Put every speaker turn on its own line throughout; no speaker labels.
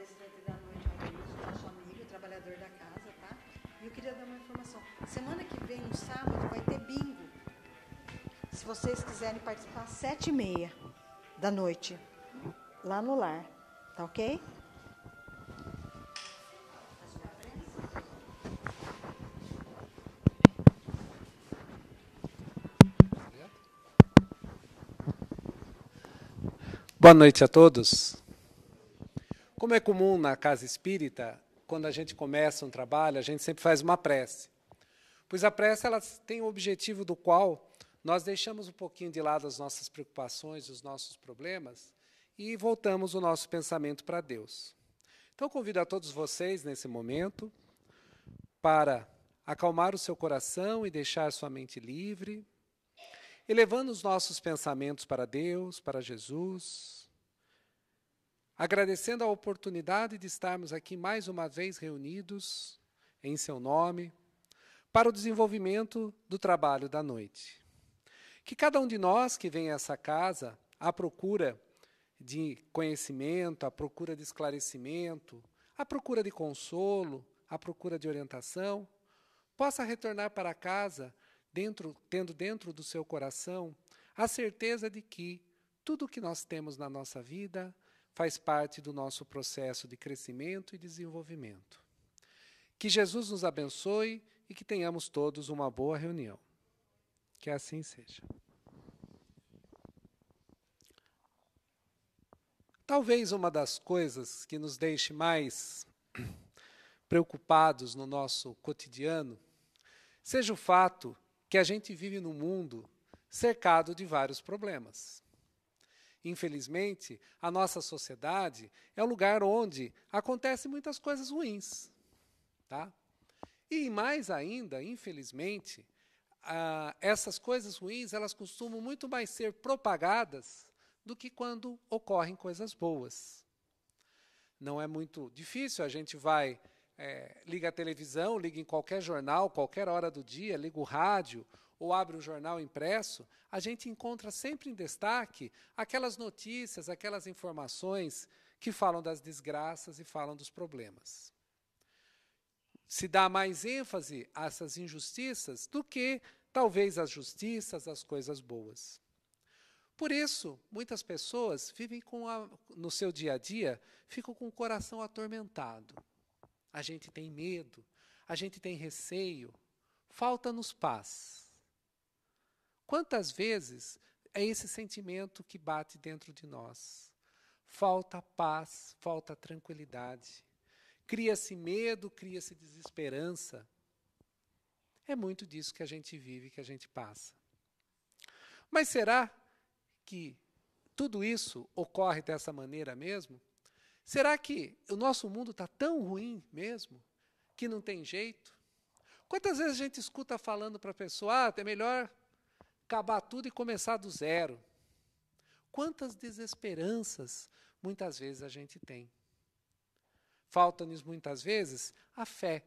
palestrante da noite, Augusto, nosso amigo, trabalhador da casa, tá? E eu queria dar uma informação. Semana que vem, no sábado, vai ter bingo. Se vocês quiserem participar, às sete e meia da noite, lá no lar, tá ok? Boa noite a todos. Como é comum na casa espírita, quando a gente começa um trabalho, a gente sempre faz uma prece. Pois a prece ela tem o um objetivo do qual nós deixamos um pouquinho de lado as nossas preocupações, os nossos problemas e voltamos o nosso pensamento para Deus. Então convido a todos vocês nesse momento para acalmar o seu coração e deixar sua mente livre, elevando os nossos pensamentos para Deus, para Jesus, agradecendo a oportunidade de estarmos aqui mais uma vez reunidos em seu nome para o desenvolvimento do trabalho da noite. Que cada um de nós que vem a essa casa à procura de conhecimento, à procura de esclarecimento, à procura de consolo, à procura de orientação, possa retornar para casa dentro, tendo dentro do seu coração a certeza de que tudo o que nós temos na nossa vida faz parte do nosso processo de crescimento e desenvolvimento. Que Jesus nos abençoe e que tenhamos todos uma boa reunião. Que assim seja. Talvez uma das coisas que nos deixe mais preocupados no nosso cotidiano seja o fato que a gente vive num mundo cercado de vários problemas. Infelizmente, a nossa sociedade é o lugar onde acontecem muitas coisas ruins. Tá? E mais ainda, infelizmente, ah, essas coisas ruins elas costumam muito mais ser propagadas do que quando ocorrem coisas boas. Não é muito difícil, a gente vai, é, liga a televisão, liga em qualquer jornal, qualquer hora do dia, liga o rádio, ou abre um jornal impresso, a gente encontra sempre em destaque aquelas notícias, aquelas informações que falam das desgraças e falam dos problemas. Se dá mais ênfase a essas injustiças do que talvez as justiças, as coisas boas. Por isso, muitas pessoas vivem a, no seu dia a dia, ficam com o coração atormentado. A gente tem medo, a gente tem receio, falta-nos paz. Quantas vezes é esse sentimento que bate dentro de nós? Falta paz, falta tranquilidade. Cria-se medo, cria-se desesperança. É muito disso que a gente vive, que a gente passa. Mas será que tudo isso ocorre dessa maneira mesmo? Será que o nosso mundo está tão ruim mesmo que não tem jeito? Quantas vezes a gente escuta falando para a pessoa, ah, é melhor acabar tudo e começar do zero. Quantas desesperanças muitas vezes a gente tem. Falta-nos muitas vezes a fé.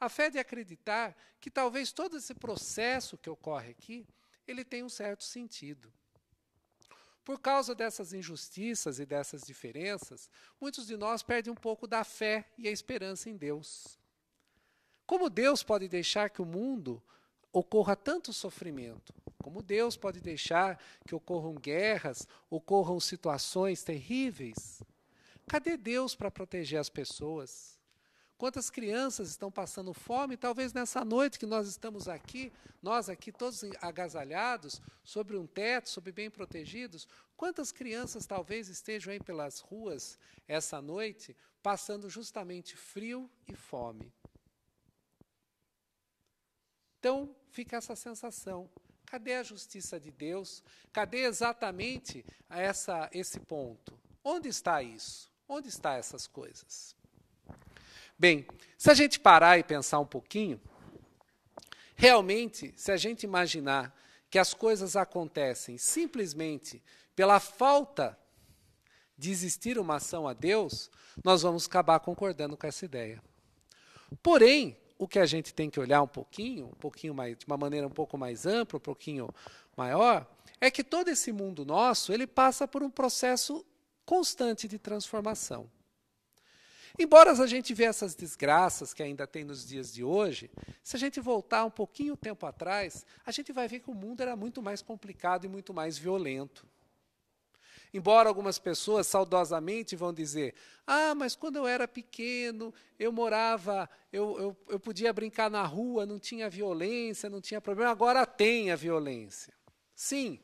A fé de acreditar que talvez todo esse processo que ocorre aqui, ele tem um certo sentido. Por causa dessas injustiças e dessas diferenças, muitos de nós perdem um pouco da fé e a esperança em Deus. Como Deus pode deixar que o mundo ocorra tanto sofrimento, como Deus pode deixar que ocorram guerras, ocorram situações terríveis. Cadê Deus para proteger as pessoas? Quantas crianças estão passando fome? Talvez nessa noite que nós estamos aqui, nós aqui todos agasalhados, sobre um teto, sobre bem protegidos, quantas crianças talvez estejam aí pelas ruas essa noite, passando justamente frio e fome? Então, fica essa sensação. Cadê a justiça de Deus? Cadê exatamente essa, esse ponto? Onde está isso? Onde estão essas coisas? Bem, se a gente parar e pensar um pouquinho, realmente, se a gente imaginar que as coisas acontecem simplesmente pela falta de existir uma ação a Deus, nós vamos acabar concordando com essa ideia. Porém, o que a gente tem que olhar um pouquinho, um pouquinho mais, de uma maneira um pouco mais ampla, um pouquinho maior, é que todo esse mundo nosso, ele passa por um processo constante de transformação. Embora a gente vê essas desgraças que ainda tem nos dias de hoje, se a gente voltar um pouquinho tempo atrás, a gente vai ver que o mundo era muito mais complicado e muito mais violento. Embora algumas pessoas saudosamente vão dizer: Ah, mas quando eu era pequeno, eu morava, eu, eu, eu podia brincar na rua, não tinha violência, não tinha problema, agora tem a violência. Sim,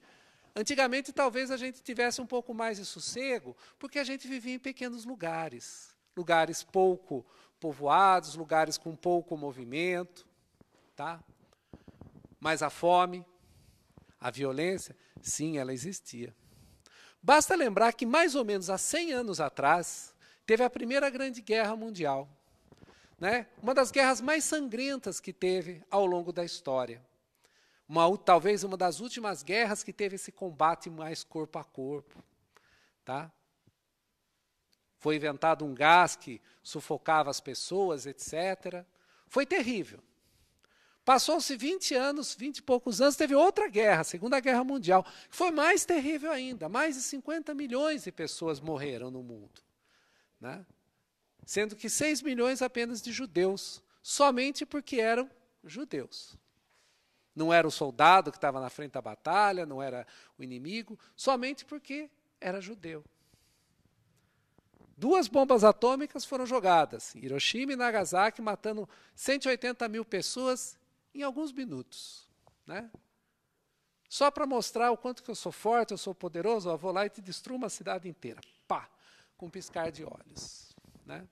Antigamente, talvez a gente tivesse um pouco mais de sossego, porque a gente vivia em pequenos lugares, lugares pouco povoados, lugares com pouco movimento, tá? Mas a fome, a violência, sim, ela existia. Basta lembrar que, mais ou menos há 100 anos atrás, teve a Primeira Grande Guerra Mundial. Né? Uma das guerras mais sangrentas que teve ao longo da história. Uma, talvez uma das últimas guerras que teve esse combate mais corpo a corpo. Tá? Foi inventado um gás que sufocava as pessoas, etc. Foi terrível. Passou-se 20 anos, 20 e poucos anos, teve outra guerra, a Segunda Guerra Mundial, que foi mais terrível ainda. Mais de 50 milhões de pessoas morreram no mundo. Né? Sendo que 6 milhões apenas de judeus, somente porque eram judeus. Não era o soldado que estava na frente da batalha, não era o inimigo, somente porque era judeu. Duas bombas atômicas foram jogadas, Hiroshima e Nagasaki, matando 180 mil pessoas em alguns minutos, né? Só para mostrar o quanto que eu sou forte, eu sou poderoso, eu vou lá e te destruo uma cidade inteira. Pá, com um piscar de olhos, né?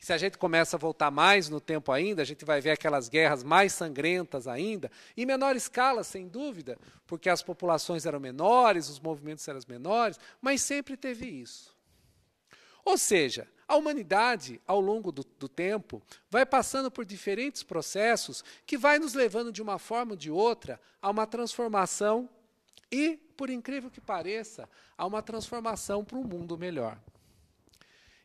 E se a gente começa a voltar mais no tempo ainda, a gente vai ver aquelas guerras mais sangrentas ainda, em menor escala, sem dúvida, porque as populações eram menores, os movimentos eram menores, mas sempre teve isso. Ou seja, a humanidade, ao longo do, do, tempo, vai passando por diferentes processos que vai nos levando de uma forma ou de outra a uma transformação e, por incrível que pareça, a uma transformação para um mundo melhor.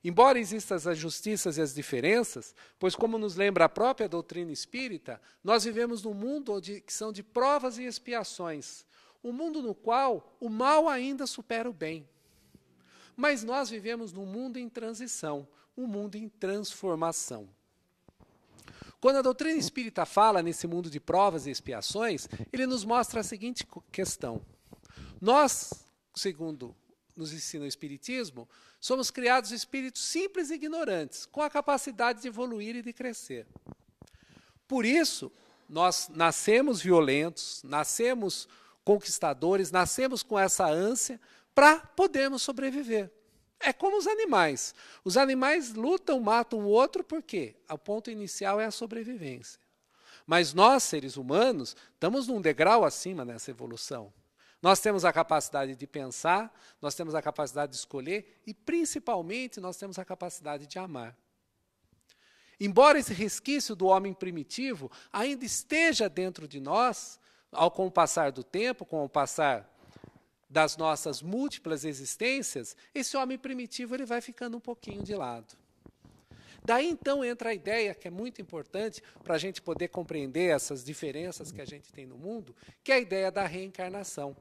Embora existam as justiças e as diferenças, pois, como nos lembra a própria doutrina espírita, nós vivemos num mundo onde, que são de provas e expiações, um mundo no qual o mal ainda supera o bem. Mas nós vivemos num mundo em transição, um mundo em transformação. Quando a doutrina espírita fala nesse mundo de provas e expiações, ele nos mostra a seguinte questão: Nós, segundo nos ensina o Espiritismo, somos criados espíritos simples e ignorantes, com a capacidade de evoluir e de crescer. Por isso, nós nascemos violentos, nascemos conquistadores, nascemos com essa ânsia, para podermos sobreviver. É como os animais. Os animais lutam, matam o outro, porque o ponto inicial é a sobrevivência. Mas nós, seres humanos, estamos num degrau acima nessa evolução. Nós temos a capacidade de pensar, nós temos a capacidade de escolher e, principalmente, nós temos a capacidade de amar. Embora esse resquício do homem primitivo ainda esteja dentro de nós, ao com o passar do tempo, com o passar das nossas múltiplas existências, esse homem primitivo ele vai ficando um pouquinho de lado. Daí então entra a ideia que é muito importante para a gente poder compreender essas diferenças que a gente tem no mundo, que é a ideia da reencarnação.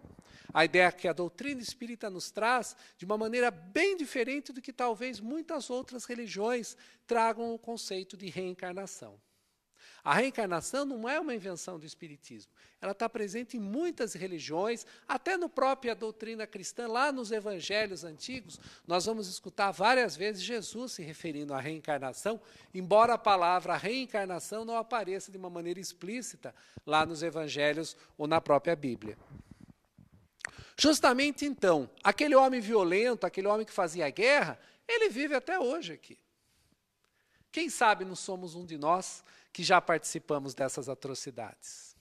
A ideia que a doutrina espírita nos traz de uma maneira bem diferente do que talvez muitas outras religiões tragam o conceito de reencarnação. A reencarnação não é uma invenção do Espiritismo. Ela está presente em muitas religiões, até na própria doutrina cristã, lá nos evangelhos antigos, nós vamos escutar várias vezes Jesus se referindo à reencarnação, embora a palavra reencarnação não apareça de uma maneira explícita lá nos evangelhos ou na própria Bíblia. Justamente então, aquele homem violento, aquele homem que fazia guerra, ele vive até hoje aqui. Quem sabe não somos um de nós que já participamos dessas atrocidades.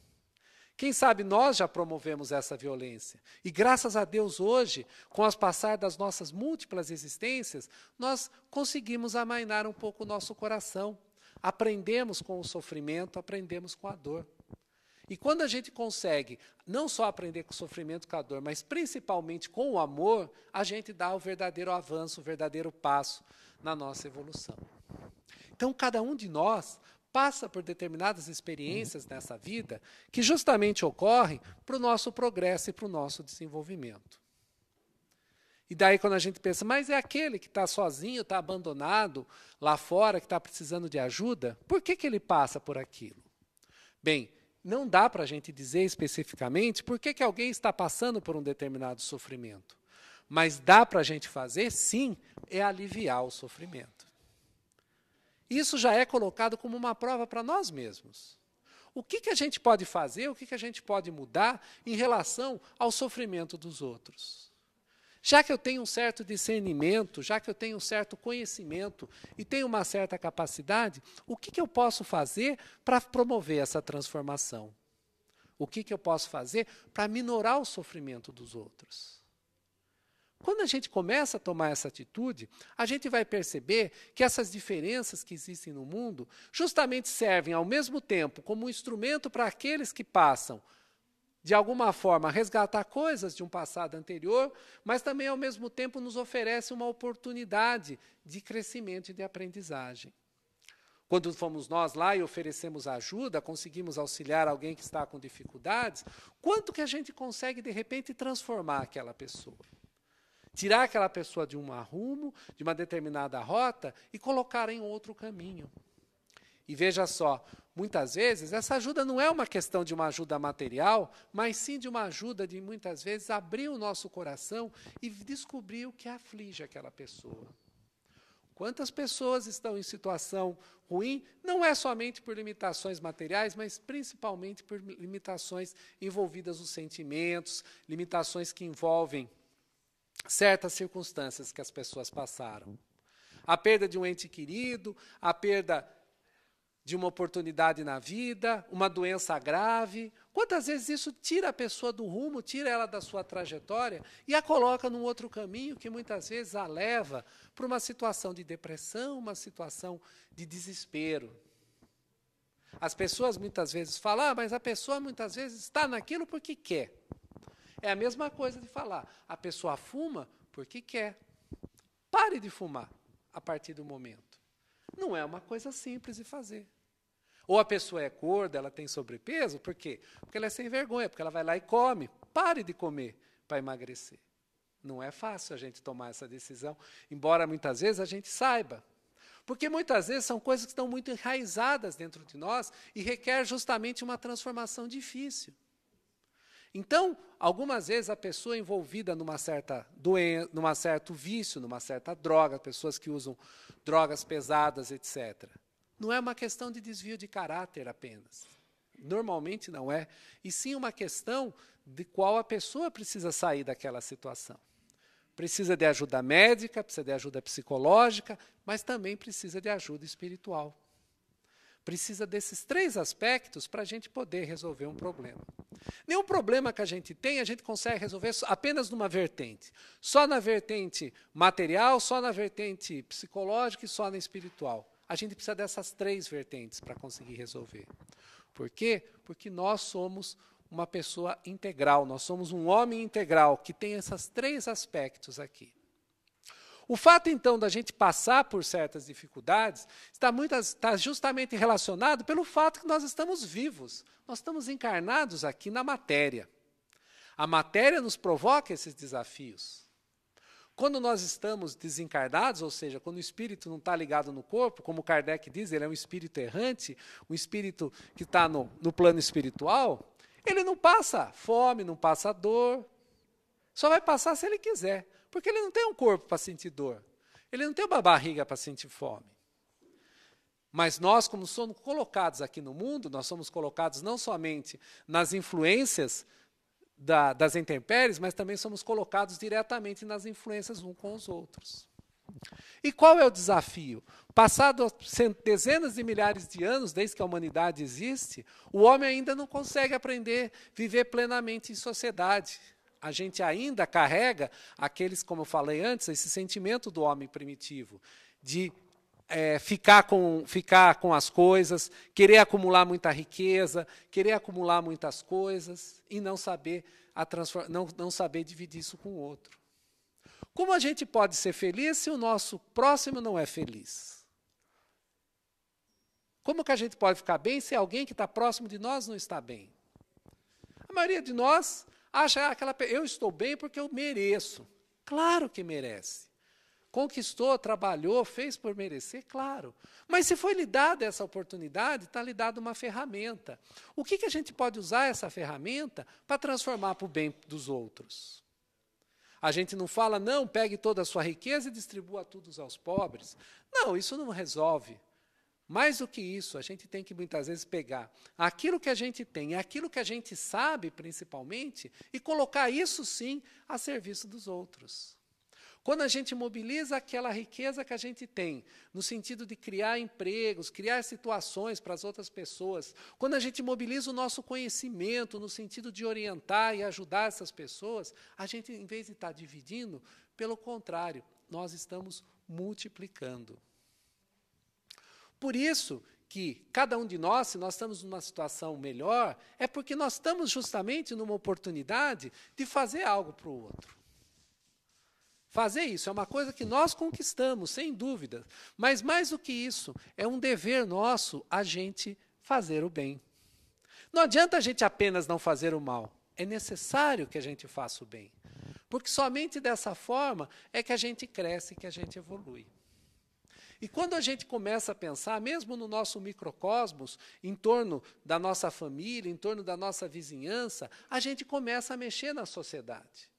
Quem sabe nós já promovemos essa violência. E graças a Deus hoje, com as passar das nossas múltiplas existências, nós conseguimos amainar um pouco o nosso coração. Aprendemos com o sofrimento, aprendemos com a dor. E quando a gente consegue não só aprender com o sofrimento, com a dor, mas principalmente com o amor, a gente dá o verdadeiro avanço, o verdadeiro passo na nossa evolução. Então, cada um de nós passa por determinadas uhum. experiências nessa vida que justamente ocorrem para o nosso progresso e para o nosso desenvolvimento. E daí, quando a gente pensa, mas é aquele que está sozinho, está abandonado lá fora, que está precisando de ajuda, por que, que ele passa por aquilo? Bem, não dá para a gente dizer especificamente por que, que alguém está passando por um determinado sofrimento. Mas dá para a gente fazer, sim, é aliviar o sofrimento. Isso já é colocado como uma prova para nós mesmos. O que, que a gente pode fazer, o que, que a gente pode mudar em relação ao sofrimento dos outros? Já que eu tenho um certo discernimento, já que eu tenho um certo conhecimento e tenho uma certa capacidade, o que, que eu posso fazer para promover essa transformação? O que, que eu posso fazer para minorar o sofrimento dos outros? Quando a gente começa a tomar essa atitude, a gente vai perceber que essas diferenças que existem no mundo justamente servem ao mesmo tempo como um instrumento para aqueles que passam de alguma forma resgatar coisas de um passado anterior, mas também ao mesmo tempo nos oferece uma oportunidade de crescimento e de aprendizagem. Quando fomos nós lá e oferecemos ajuda, conseguimos auxiliar alguém que está com dificuldades, quanto que a gente consegue de repente transformar aquela pessoa? Tirar aquela pessoa de um arrumo, de uma determinada rota e colocar em outro caminho. E veja só, muitas vezes essa ajuda não é uma questão de uma ajuda material, mas sim de uma ajuda de muitas vezes abrir o nosso coração e descobrir o que aflige aquela pessoa. Quantas pessoas estão em situação ruim, não é somente por limitações materiais, mas principalmente por limitações envolvidas nos sentimentos, limitações que envolvem certas circunstâncias que as pessoas passaram. Uhum. A perda de um ente querido, a perda de uma oportunidade na vida, uma doença grave. Quantas vezes isso tira a pessoa do rumo, tira ela da sua trajetória e a coloca num outro caminho que muitas vezes a leva para uma situação de depressão, uma situação de desespero. As pessoas muitas vezes falam, ah, mas a pessoa muitas vezes está naquilo porque quer. É a mesma coisa de falar. A pessoa fuma porque quer. Pare de fumar a partir do momento. Não é uma coisa simples de fazer. Ou a pessoa é gorda, ela tem sobrepeso, por quê? Porque ela é sem vergonha, porque ela vai lá e come. Pare de comer para emagrecer. Não é fácil a gente tomar essa decisão, embora muitas vezes a gente saiba. Porque muitas vezes são coisas que estão muito enraizadas dentro de nós e requer justamente uma transformação difícil. Então, algumas vezes a pessoa envolvida numa certa doença, numa certo vício, numa certa droga, pessoas que usam drogas pesadas, etc. Não é uma questão de desvio de caráter apenas. Normalmente não é, e sim uma questão de qual a pessoa precisa sair daquela situação. Precisa de ajuda médica, precisa de ajuda psicológica, mas também precisa de ajuda espiritual. Precisa desses três aspectos para a gente poder resolver um problema. Nenhum problema que a gente tem, a gente consegue resolver apenas numa vertente. Só na vertente material, só na vertente psicológica e só na espiritual. A gente precisa dessas três vertentes para conseguir resolver. Por quê? Porque nós somos uma pessoa integral, nós somos um homem integral que tem esses três aspectos aqui. O fato, então, da gente passar por certas dificuldades está, está justamente relacionado pelo fato que nós estamos vivos, nós estamos encarnados aqui na matéria. A matéria nos provoca esses desafios. Quando nós estamos desencarnados, ou seja, quando o espírito não está ligado no corpo, como Kardec diz, ele é um espírito errante, um espírito que está no, no plano espiritual, ele não passa fome, não passa dor, só vai passar se ele quiser. Porque ele não tem um corpo para sentir dor. Ele não tem uma barriga para sentir fome. Mas nós, como somos colocados aqui no mundo, nós somos colocados não somente nas influências da, das intempéries, mas também somos colocados diretamente nas influências uns com os outros. E qual é o desafio? Passado dezenas de milhares de anos desde que a humanidade existe, o homem ainda não consegue aprender a viver plenamente em sociedade a gente ainda carrega aqueles, como eu falei antes, esse sentimento do homem primitivo, de é, ficar, com, ficar com as coisas, querer acumular muita riqueza, querer acumular muitas coisas e não saber, a não, não saber dividir isso com o outro. Como a gente pode ser feliz se o nosso próximo não é feliz? Como que a gente pode ficar bem se alguém que está próximo de nós não está bem? A maioria de nós Acha ah, aquela eu estou bem porque eu mereço. Claro que merece. Conquistou, trabalhou, fez por merecer, claro. Mas se foi lhe dada essa oportunidade, está lhe dada uma ferramenta. O que, que a gente pode usar essa ferramenta para transformar para o bem dos outros? A gente não fala, não, pegue toda a sua riqueza e distribua tudo aos pobres. Não, isso não resolve mais do que isso, a gente tem que muitas vezes pegar aquilo que a gente tem, aquilo que a gente sabe, principalmente, e colocar isso sim a serviço dos outros. Quando a gente mobiliza aquela riqueza que a gente tem, no sentido de criar empregos, criar situações para as outras pessoas, quando a gente mobiliza o nosso conhecimento no sentido de orientar e ajudar essas pessoas, a gente, em vez de estar dividindo, pelo contrário, nós estamos multiplicando. Por isso que cada um de nós, se nós estamos numa situação melhor, é porque nós estamos justamente numa oportunidade de fazer algo para o outro. Fazer isso é uma coisa que nós conquistamos, sem dúvida. Mas mais do que isso, é um dever nosso a gente fazer o bem. Não adianta a gente apenas não fazer o mal. É necessário que a gente faça o bem. Porque somente dessa forma é que a gente cresce, que a gente evolui. E quando a gente começa a pensar, mesmo no nosso microcosmos, em torno da nossa família, em torno da nossa vizinhança, a gente começa a mexer na sociedade.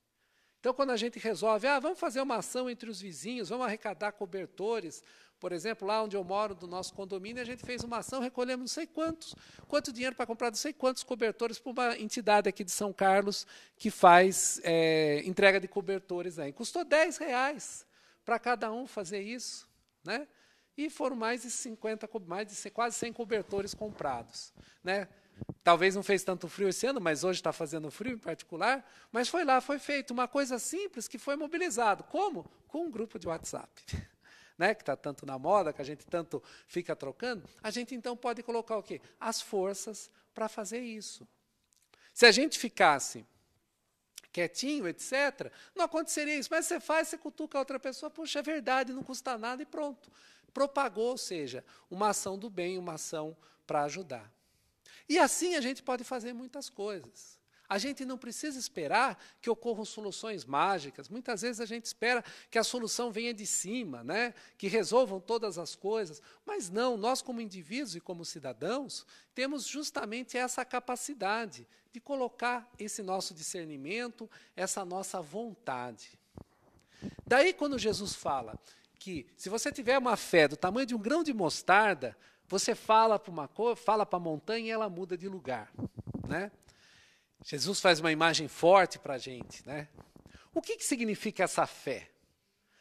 Então, quando a gente resolve, ah, vamos fazer uma ação entre os vizinhos, vamos arrecadar cobertores. Por exemplo, lá onde eu moro, do nosso condomínio, a gente fez uma ação, recolhemos não sei quantos, quanto dinheiro para comprar não sei quantos cobertores para uma entidade aqui de São Carlos que faz é, entrega de cobertores aí. Custou 10 reais para cada um fazer isso. Né? E foram mais de 50, mais de quase 100 cobertores comprados. Né? Talvez não fez tanto frio esse ano, mas hoje está fazendo frio em particular. Mas foi lá, foi feito uma coisa simples que foi mobilizado. Como? Com um grupo de WhatsApp. Né, que está tanto na moda, que a gente tanto fica trocando, a gente então pode colocar o quê? As forças para fazer isso. Se a gente ficasse quietinho, etc., não aconteceria isso. Mas você faz, você cutuca a outra pessoa, puxa, é verdade, não custa nada e pronto. Propagou, ou seja, uma ação do bem, uma ação para ajudar. E assim a gente pode fazer muitas coisas. A gente não precisa esperar que ocorram soluções mágicas. Muitas vezes a gente espera que a solução venha de cima, né? que resolvam todas as coisas. Mas não, nós, como indivíduos e como cidadãos, temos justamente essa capacidade de colocar esse nosso discernimento, essa nossa vontade. Daí, quando Jesus fala que se você tiver uma fé do tamanho de um grão de mostarda, você fala para uma cor, fala para a montanha e ela muda de lugar, né? Jesus faz uma imagem forte para a gente, né? O que, que significa essa fé?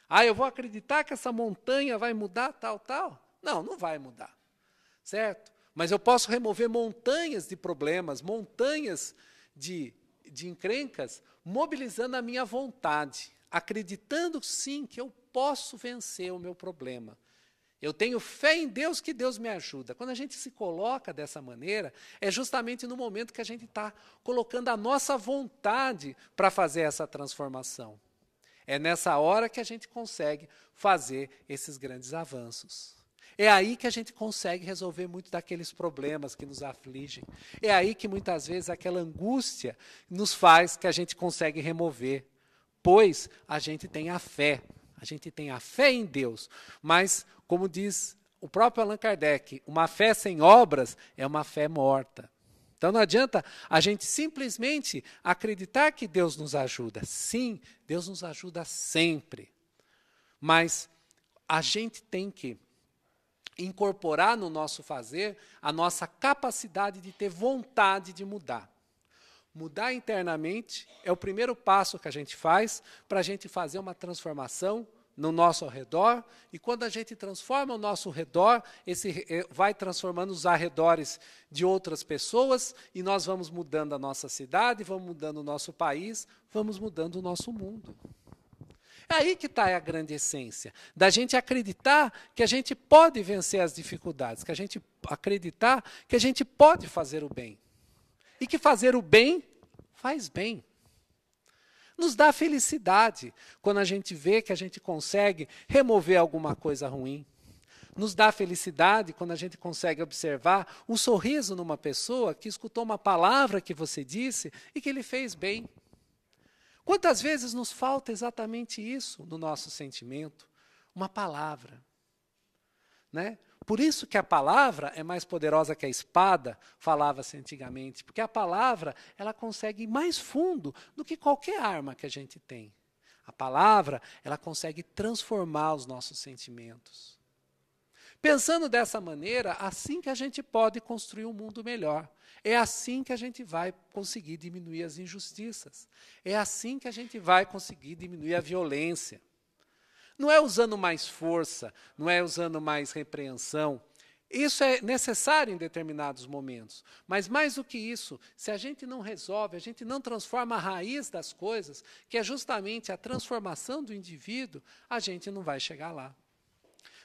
Ah, eu vou acreditar que essa montanha vai mudar, tal, tal? Não, não vai mudar, certo? Mas eu posso remover montanhas de problemas, montanhas de, de encrencas, mobilizando a minha vontade, acreditando sim que eu posso vencer o meu problema, eu tenho fé em Deus que Deus me ajuda. Quando a gente se coloca dessa maneira, é justamente no momento que a gente está colocando a nossa vontade para fazer essa transformação. É nessa hora que a gente consegue fazer esses grandes avanços. É aí que a gente consegue resolver muito daqueles problemas que nos afligem. É aí que muitas vezes aquela angústia nos faz que a gente consegue remover, pois a gente tem a fé a gente tem a fé em Deus, mas, como diz o próprio Allan Kardec, uma fé sem obras é uma fé morta. Então não adianta a gente simplesmente acreditar que Deus nos ajuda. Sim, Deus nos ajuda sempre. Mas a gente tem que incorporar no nosso fazer a nossa capacidade de ter vontade de mudar. Mudar internamente é o primeiro passo que a gente faz para a gente fazer uma transformação no nosso redor, e quando a gente transforma o nosso redor, esse eh, vai transformando os arredores de outras pessoas, e nós vamos mudando a nossa cidade, vamos mudando o nosso país, vamos mudando o nosso mundo. É aí que está a grande essência, da gente acreditar que a gente pode vencer as dificuldades, que a gente acreditar que a gente pode fazer o bem e que fazer o bem faz bem. Nos dá felicidade quando a gente vê que a gente consegue remover alguma coisa ruim. Nos dá felicidade quando a gente consegue observar um sorriso numa pessoa que escutou uma palavra que você disse e que ele fez bem. Quantas vezes nos falta exatamente isso no nosso sentimento? Uma palavra. Né? Por isso que a palavra é mais poderosa que a espada, falava-se antigamente, porque a palavra ela consegue ir mais fundo do que qualquer arma que a gente tem. A palavra ela consegue transformar os nossos sentimentos. Pensando dessa maneira, assim que a gente pode construir um mundo melhor. É assim que a gente vai conseguir diminuir as injustiças. É assim que a gente vai conseguir diminuir a violência. Não é usando mais força, não é usando mais repreensão. Isso é necessário em determinados momentos. Mas mais do que isso, se a gente não resolve, a gente não transforma a raiz das coisas, que é justamente a transformação do indivíduo, a gente não vai chegar lá.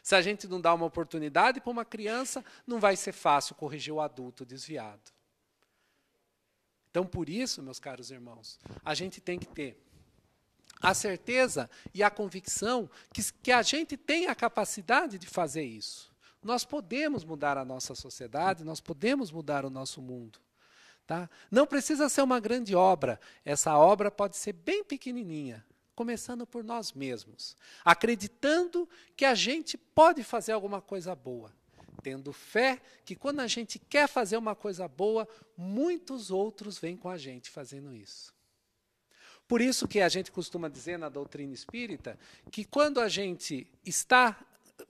Se a gente não dá uma oportunidade para uma criança, não vai ser fácil corrigir o adulto desviado. Então, por isso, meus caros irmãos, a gente tem que ter a certeza e a convicção que, que a gente tem a capacidade de fazer isso. Nós podemos mudar a nossa sociedade, nós podemos mudar o nosso mundo. Tá? Não precisa ser uma grande obra, essa obra pode ser bem pequenininha, começando por nós mesmos, acreditando que a gente pode fazer alguma coisa boa, tendo fé que quando a gente quer fazer uma coisa boa, muitos outros vêm com a gente fazendo isso. Por isso que a gente costuma dizer na doutrina espírita que quando a gente está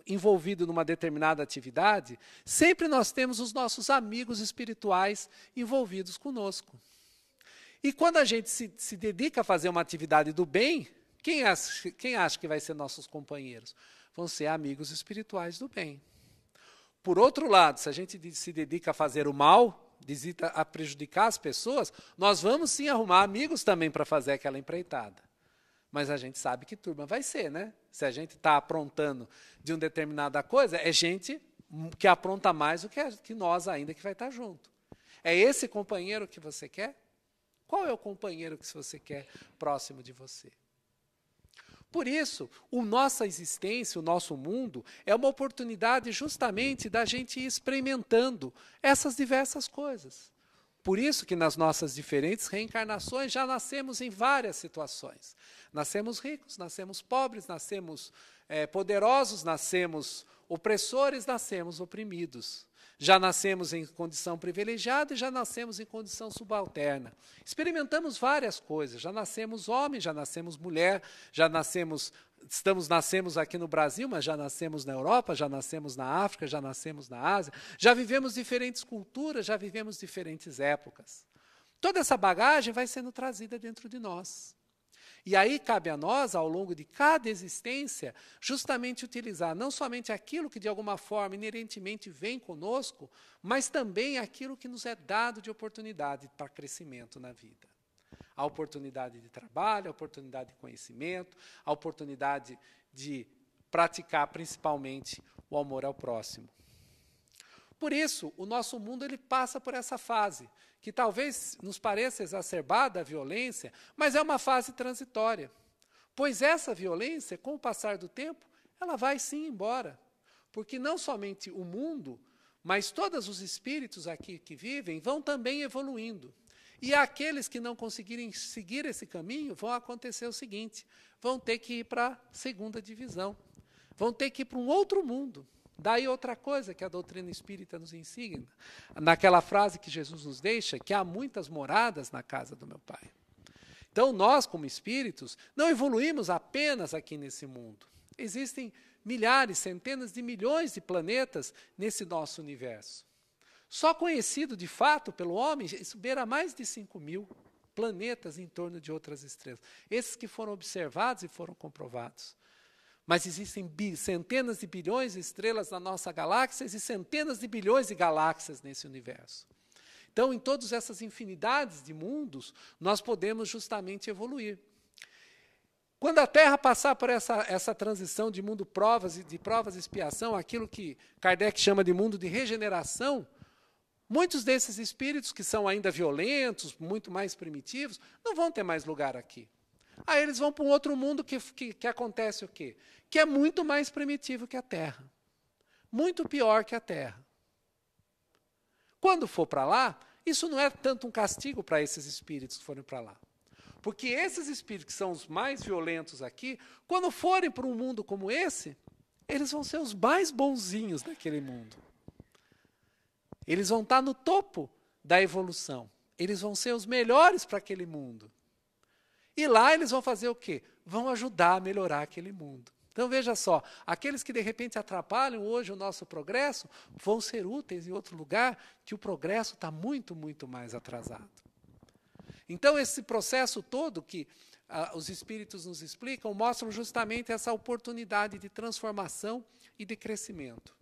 envolvido numa determinada atividade, sempre nós temos os nossos amigos espirituais envolvidos conosco. E quando a gente se, se dedica a fazer uma atividade do bem, quem acha, quem acha que vai ser nossos companheiros? Vão ser amigos espirituais do bem. Por outro lado, se a gente se dedica a fazer o mal, visita a prejudicar as pessoas, nós vamos sim arrumar amigos também para fazer aquela empreitada. Mas a gente sabe que turma vai ser, né? Se a gente está aprontando de uma determinada coisa, é gente que apronta mais do que, a, que nós ainda que vai estar tá junto. É esse companheiro que você quer? Qual é o companheiro que você quer próximo de você? Por isso, o nossa existência, o nosso mundo, é uma oportunidade justamente da gente ir experimentando essas diversas coisas. Por isso que nas nossas diferentes reencarnações já nascemos em várias situações. Nascemos ricos, nascemos pobres, nascemos é, poderosos, nascemos opressores, nascemos oprimidos. Já nascemos em condição privilegiada e já nascemos em condição subalterna. Experimentamos várias coisas, já nascemos homem, já nascemos mulher, já nascemos estamos nascemos aqui no Brasil, mas já nascemos na Europa, já nascemos na África, já nascemos na Ásia, já vivemos diferentes culturas, já vivemos diferentes épocas. Toda essa bagagem vai sendo trazida dentro de nós. E aí cabe a nós, ao longo de cada existência, justamente utilizar não somente aquilo que de alguma forma inerentemente vem conosco, mas também aquilo que nos é dado de oportunidade para crescimento na vida. A oportunidade de trabalho, a oportunidade de conhecimento, a oportunidade de praticar principalmente o amor ao próximo. Por isso, o nosso mundo ele passa por essa fase, que talvez nos pareça exacerbada a violência, mas é uma fase transitória. Pois essa violência, com o passar do tempo, ela vai sim embora. Porque não somente o mundo, mas todos os espíritos aqui que vivem vão também evoluindo. E aqueles que não conseguirem seguir esse caminho, vão acontecer o seguinte: vão ter que ir para a segunda divisão, vão ter que ir para um outro mundo. Daí outra coisa que a doutrina espírita nos ensina, naquela frase que Jesus nos deixa, que há muitas moradas na casa do meu Pai. Então, nós, como espíritos, não evoluímos apenas aqui nesse mundo. Existem milhares, centenas de milhões de planetas nesse nosso universo. Só conhecido de fato pelo homem, isso beira mais de 5 mil planetas em torno de outras estrelas. Esses que foram observados e foram comprovados. Mas existem centenas de bilhões de estrelas na nossa galáxia e centenas de bilhões de galáxias nesse universo. Então, em todas essas infinidades de mundos, nós podemos justamente evoluir. Quando a Terra passar por essa, essa transição de mundo provas e de provas e expiação, aquilo que Kardec chama de mundo de regeneração, muitos desses espíritos que são ainda violentos, muito mais primitivos, não vão ter mais lugar aqui. Aí eles vão para um outro mundo que, que, que acontece o quê? Que é muito mais primitivo que a Terra. Muito pior que a Terra. Quando for para lá, isso não é tanto um castigo para esses espíritos que forem para lá. Porque esses espíritos que são os mais violentos aqui, quando forem para um mundo como esse, eles vão ser os mais bonzinhos daquele mundo. Eles vão estar no topo da evolução. Eles vão ser os melhores para aquele mundo. E lá eles vão fazer o quê? Vão ajudar a melhorar aquele mundo. Então veja só, aqueles que de repente atrapalham hoje o nosso progresso vão ser úteis em outro lugar que o progresso está muito, muito mais atrasado. Então esse processo todo que ah, os espíritos nos explicam mostra justamente essa oportunidade de transformação e de crescimento.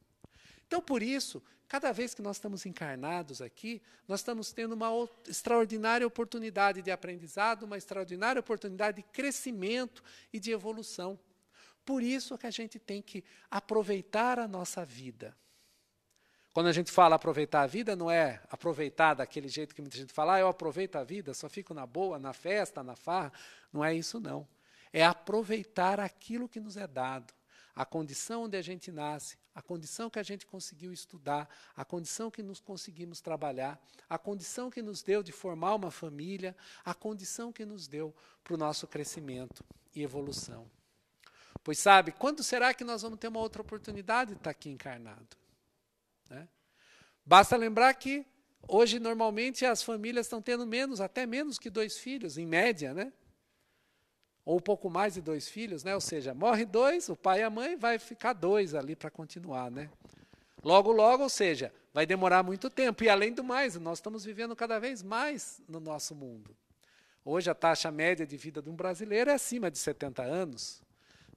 Então por isso Cada vez que nós estamos encarnados aqui, nós estamos tendo uma extraordinária oportunidade de aprendizado, uma extraordinária oportunidade de crescimento e de evolução. Por isso é que a gente tem que aproveitar a nossa vida. Quando a gente fala aproveitar a vida, não é aproveitar daquele jeito que muita gente fala, ah, eu aproveito a vida, só fico na boa, na festa, na farra. Não é isso, não. É aproveitar aquilo que nos é dado, a condição onde a gente nasce, a condição que a gente conseguiu estudar, a condição que nos conseguimos trabalhar, a condição que nos deu de formar uma família, a condição que nos deu para o nosso crescimento e evolução. Pois sabe, quando será que nós vamos ter uma outra oportunidade de estar tá aqui encarnado? Né? Basta lembrar que hoje normalmente as famílias estão tendo menos, até menos que dois filhos, em média, né? ou um pouco mais de dois filhos, né? Ou seja, morre dois, o pai e a mãe vai ficar dois ali para continuar, né? Logo, logo, ou seja, vai demorar muito tempo. E além do mais, nós estamos vivendo cada vez mais no nosso mundo. Hoje a taxa média de vida de um brasileiro é acima de 70 anos,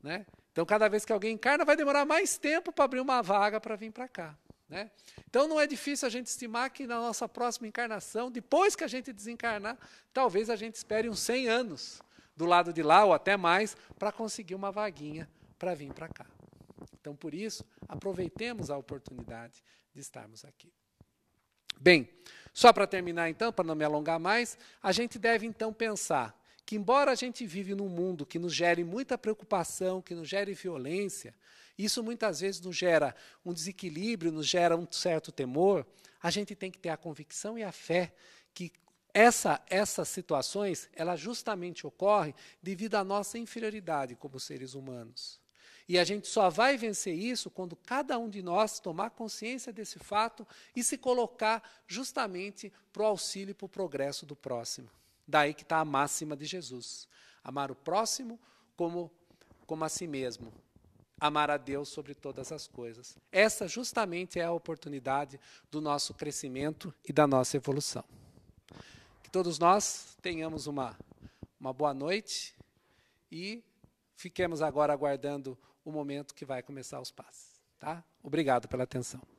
né? Então, cada vez que alguém encarna, vai demorar mais tempo para abrir uma vaga para vir para cá. Né? Então, não é difícil a gente estimar que na nossa próxima encarnação, depois que a gente desencarnar, talvez a gente espere uns 100 anos do lado de lá ou até mais para conseguir uma vaguinha para vir para cá. Então, por isso, aproveitemos a oportunidade de estarmos aqui. Bem, só para terminar então, para não me alongar mais, a gente deve então pensar que, embora a gente vive num mundo que nos gere muita preocupação, que nos gere violência, isso muitas vezes nos gera um desequilíbrio, nos gera um certo temor, a gente tem que ter a convicção e a fé que essa, essas situações, ela justamente ocorrem devido à nossa inferioridade como seres humanos. E a gente só vai vencer isso quando cada um de nós tomar consciência desse fato e se colocar justamente para o auxílio e para o progresso do próximo. Daí que está a máxima de Jesus: amar o próximo como, como a si mesmo, amar a Deus sobre todas as coisas. Essa justamente é a oportunidade do nosso crescimento e da nossa evolução. Que todos nós tenhamos uma, uma boa noite e fiquemos agora aguardando o momento que vai começar os passes. Tá? Obrigado pela atenção.